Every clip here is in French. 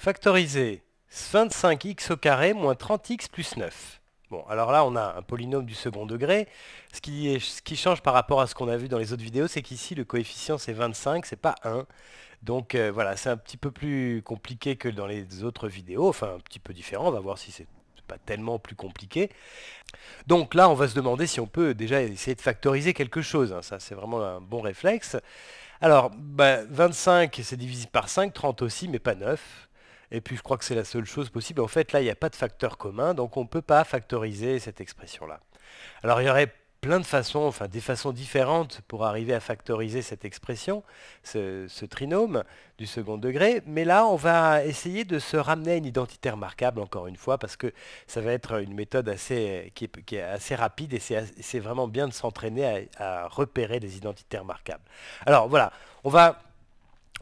Factoriser 25x au carré moins 30x plus 9. Bon, alors là, on a un polynôme du second degré. Ce qui, change par rapport à ce qu'on a vu dans les autres vidéos, c'est qu'ici, le coefficient, c'est 25, c'est pas 1. Donc euh, voilà, c'est un petit peu plus compliqué que dans les autres vidéos. Enfin, un petit peu différent, on va voir si c'est pas tellement plus compliqué. Donc là, on va se demander si on peut déjà essayer de factoriser quelque chose. Hein. Ça, c'est vraiment un bon réflexe. Alors, 25, bah, c'est divisé par 5, 30 aussi, mais pas 9. Et puis je crois que c'est la seule chose possible. En fait, là, il n'y a pas de facteur commun, donc on ne peut pas factoriser cette expression-là. Alors il y aurait plein de façons, enfin des façons différentes pour arriver à factoriser cette expression, ce, trinôme du second degré, mais là on va essayer de se ramener à une identité remarquable encore une fois, parce que ça va être une méthode assez, qui, est, assez rapide et c'est vraiment bien de s'entraîner à repérer des identités remarquables. Alors voilà, on va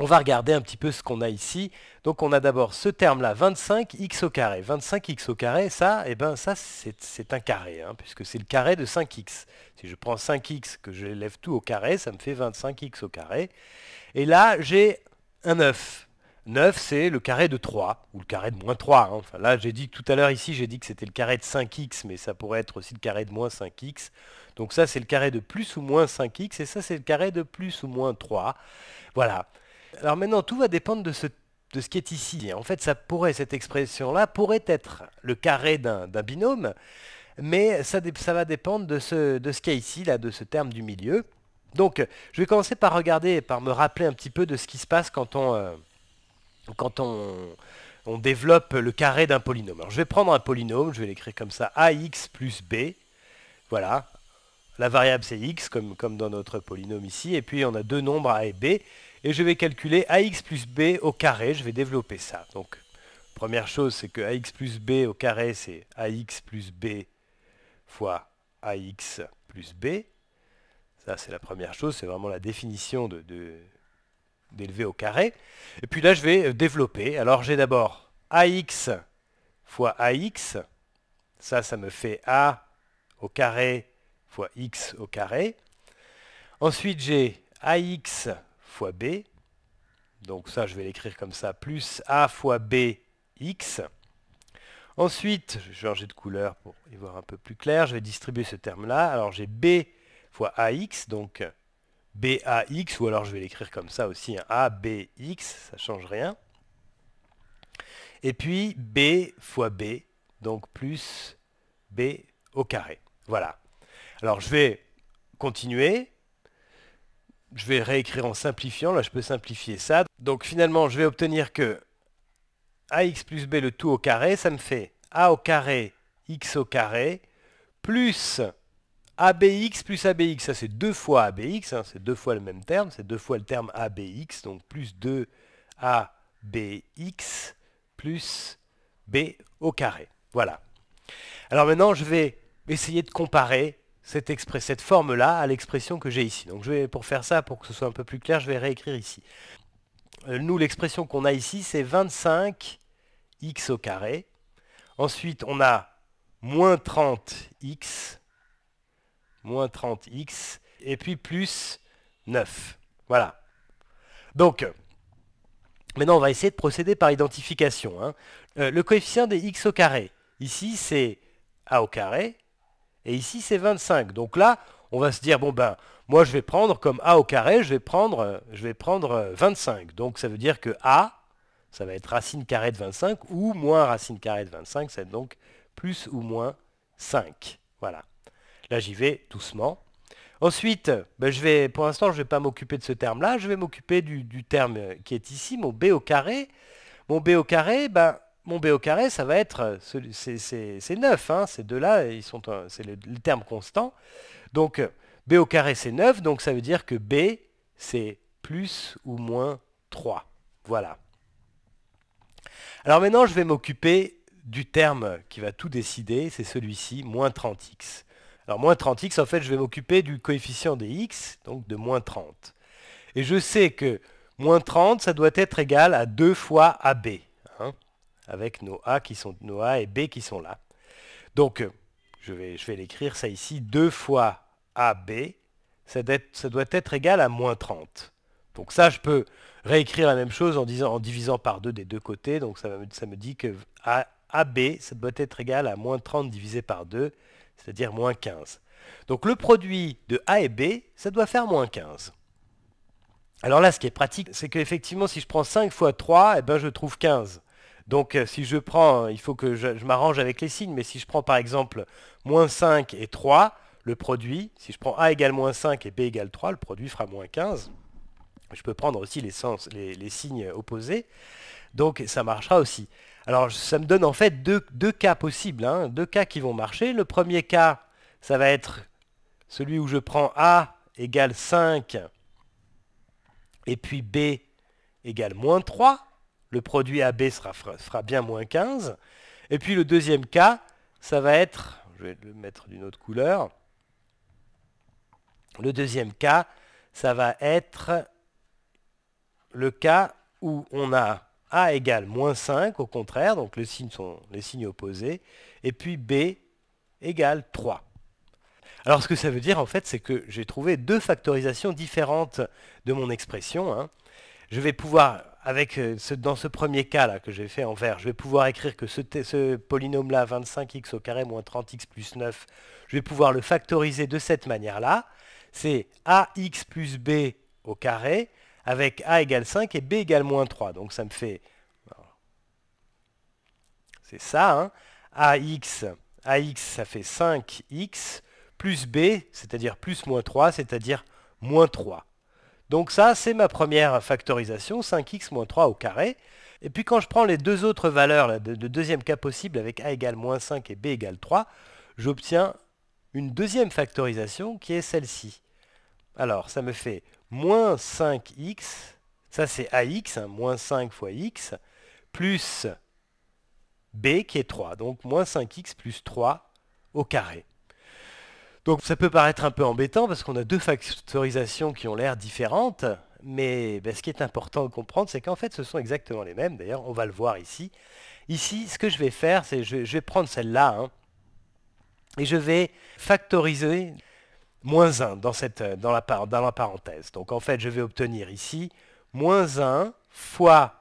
on va regarder un petit peu ce qu'on a ici. Donc on a d'abord ce terme-là, 25x au carré. 25x au carré, ça, et eh ben ça c'est un carré, hein, puisque c'est le carré de 5x. Si je prends 5x, que je lève tout au carré, ça me fait 25x au carré. Et là, j'ai un 9. 9, c'est le carré de 3, ou le carré de moins 3. Hein. là, j'ai dit tout à l'heure ici, j'ai dit que c'était le carré de 5x, mais ça pourrait être aussi le carré de moins 5x. Donc ça, c'est le carré de plus ou moins 5x, et ça, c'est le carré de plus ou moins 3. Voilà. Alors maintenant, tout va dépendre de ce, qui est ici. En fait, ça pourrait, cette expression-là pourrait être le carré d'un binôme, mais ça, va dépendre de ce, de ce qu'il ici, là, de ce terme du milieu. Donc, je vais commencer par regarder, par me rappeler un petit peu de ce qui se passe quand on, euh, quand on, on développe le carré d'un polynôme. Alors, je vais prendre un polynôme, je vais l'écrire comme ça, ax plus b. Voilà, la variable c'est x, comme dans notre polynôme ici, et puis on a deux nombres a et b et je vais calculer ax plus b au carré, je vais développer ça. Donc première chose c'est que ax plus b au carré c'est ax plus b fois ax plus b. Ça c'est la première chose, c'est vraiment la définition de au carré. Et puis là je vais euh, développer, alors j'ai d'abord ax fois ax, ça ça me fait a au carré fois x au carré. Ensuite j'ai ax fois b, donc ça je vais l'écrire comme ça, plus a fois b x. Ensuite, je vais changer de couleur pour y voir un peu plus clair, je vais distribuer ce terme-là. Alors j'ai b fois ax, donc B x ou alors je vais l'écrire comme ça aussi, hein. B X, ça ne change rien. Et puis B fois B, donc plus B au carré. Voilà. Alors je vais continuer je vais réécrire en simplifiant, là je peux simplifier ça. Donc finalement je vais obtenir que ax plus b le tout au carré, ça me fait a au carré x au carré plus abx plus abx, ça c'est deux fois abx, hein, c'est deux fois le même terme, c'est deux fois le terme abx, donc plus 2abx plus b au carré. Voilà. Alors maintenant je vais essayer de comparer cette, forme-là à l'expression que j'ai ici. Donc je vais, pour faire ça, pour que ce soit un peu plus clair, je vais réécrire ici. Euh, nous, l'expression qu'on a ici, c'est 25x au carré. Ensuite, on a moins 30x, moins 30x, et puis plus 9. Voilà. Donc, maintenant, on va essayer de procéder par identification. Hein. Euh, le coefficient des x au carré, ici, c'est a au carré et ici c'est 25. Donc là, on va se dire, bon ben, moi je vais prendre comme A au carré, je vais prendre, euh, je vais prendre 25. Euh, donc ça veut dire que A, ça va être racine carrée de 25, ou moins racine carrée de 25, c'est donc plus ou moins 5. Voilà. Là j'y vais doucement. Ensuite, ben, je vais, pour l'instant je ne vais pas m'occuper de ce terme-là, je vais m'occuper du, du, terme euh, qui est ici, mon B au carré. Mon B au carré, ben, mon B au carré, ça va être, euh, c'est 9, hein. ces deux-là, euh, c'est le, terme constant. Donc euh, B au carré, c'est 9, donc ça veut dire que B, c'est plus ou moins 3. Voilà. Alors maintenant, je vais m'occuper du terme qui va tout décider, c'est celui-ci, moins 30x. Alors moins 30x, en fait, je vais m'occuper du coefficient des x, donc de moins 30. Et je sais que moins 30, ça doit être égal à 2 fois AB. Hein avec nos A, qui sont, et B qui sont là. Donc, euh, je vais, je vais l'écrire ça ici, 2 fois AB, ça doit, être, ça doit être égal à moins 30. Donc ça, je peux réécrire la même chose en, disant, en divisant par 2 des deux côtés. Donc ça, ça me dit que AB, ça doit être égal à moins 30 divisé par 2, c'est-à-dire moins 15. Donc le produit de A et B, ça doit faire moins 15. Alors là, ce qui est pratique, c'est qu'effectivement, si je prends 5 fois 3, eh ben, je trouve 15. Donc euh, si je prends, il faut que je, m'arrange avec les signes, mais si je prends par exemple moins 5 et 3, le produit, si je prends A égale moins 5 et B égale 3, le produit fera moins 15. Je peux prendre aussi les, signes opposés. Donc ça marchera aussi. Alors ça me donne en fait deux, cas possibles, hein. deux cas qui vont marcher. Le premier cas, ça va être celui où je prends A égale 5 et puis B égale moins 3 le produit AB sera, sera bien moins 15. Et puis le deuxième cas, ça va être, je vais le mettre d'une autre couleur, le deuxième cas, ça va être le cas où on a A égale moins 5, au contraire, donc les signes sont les signes opposés, et puis B égale 3. Alors ce que ça veut dire en fait, c'est que j'ai trouvé deux factorisations différentes de mon expression. Hein. Je vais pouvoir avec euh, dans ce premier cas là que j'ai fait en vert, je vais pouvoir écrire que ce, polynôme là, 25x au carré moins 30x plus 9, je vais pouvoir le factoriser de cette manière là. C'est ax plus b au carré avec a égale 5 et b égale moins 3. Donc ça me fait... C'est ça, hein ax, ax ça fait 5x plus b, c'est-à-dire plus moins 3, c'est-à-dire moins 3. Donc ça, c'est ma première factorisation, 5x moins 3 au carré. Et puis quand je prends les deux autres valeurs là, de, deuxième cas possible avec a égale moins 5 et b égale 3, j'obtiens une deuxième factorisation qui est celle-ci. Alors ça me fait moins 5x, ça c'est ax, hein, moins 5 fois x, plus b qui est 3. Donc moins 5x plus 3 au carré. Donc ça peut paraître un peu embêtant parce qu'on a deux factorisations qui ont l'air différentes, mais ben, ce qui est important de comprendre, c'est qu'en fait ce sont exactement les mêmes. D'ailleurs, on va le voir ici. Ici, ce que je vais faire, c'est je, je, vais prendre celle-là, hein, et je vais factoriser moins 1 dans, cette, dans, la, dans la parenthèse. Donc en fait, je vais obtenir ici moins 1 fois...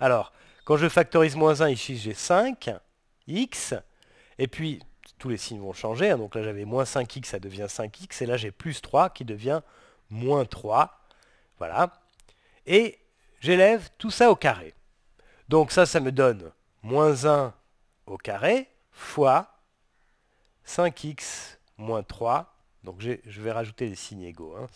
Alors, quand je factorise moins 1, ici j'ai 5, x, et puis tous les signes vont changer. Hein. donc là, j'avais moins 5x, ça devient 5x. Et là, j'ai plus 3 qui devient moins 3. Voilà. Et j'élève tout ça au carré. Donc ça, ça me donne moins 1 au carré fois 5x moins 3. Donc je vais rajouter les signes égaux. Hein.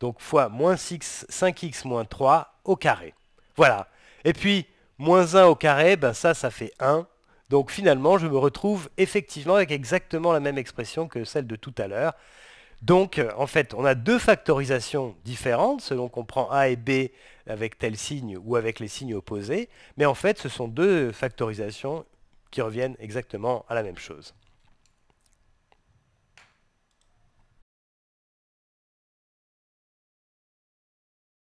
donc fois moins 6, 5x moins 3 au carré. Voilà. Et puis, moins 1 au carré, ben ça, ça fait 1. Donc finalement, je me retrouve effectivement avec exactement la même expression que celle de tout à l'heure. Donc, euh, en fait, on a deux factorisations différentes selon qu'on prend A et B avec tel signe ou avec les signes opposés. Mais en fait, ce sont deux factorisations qui reviennent exactement à la même chose.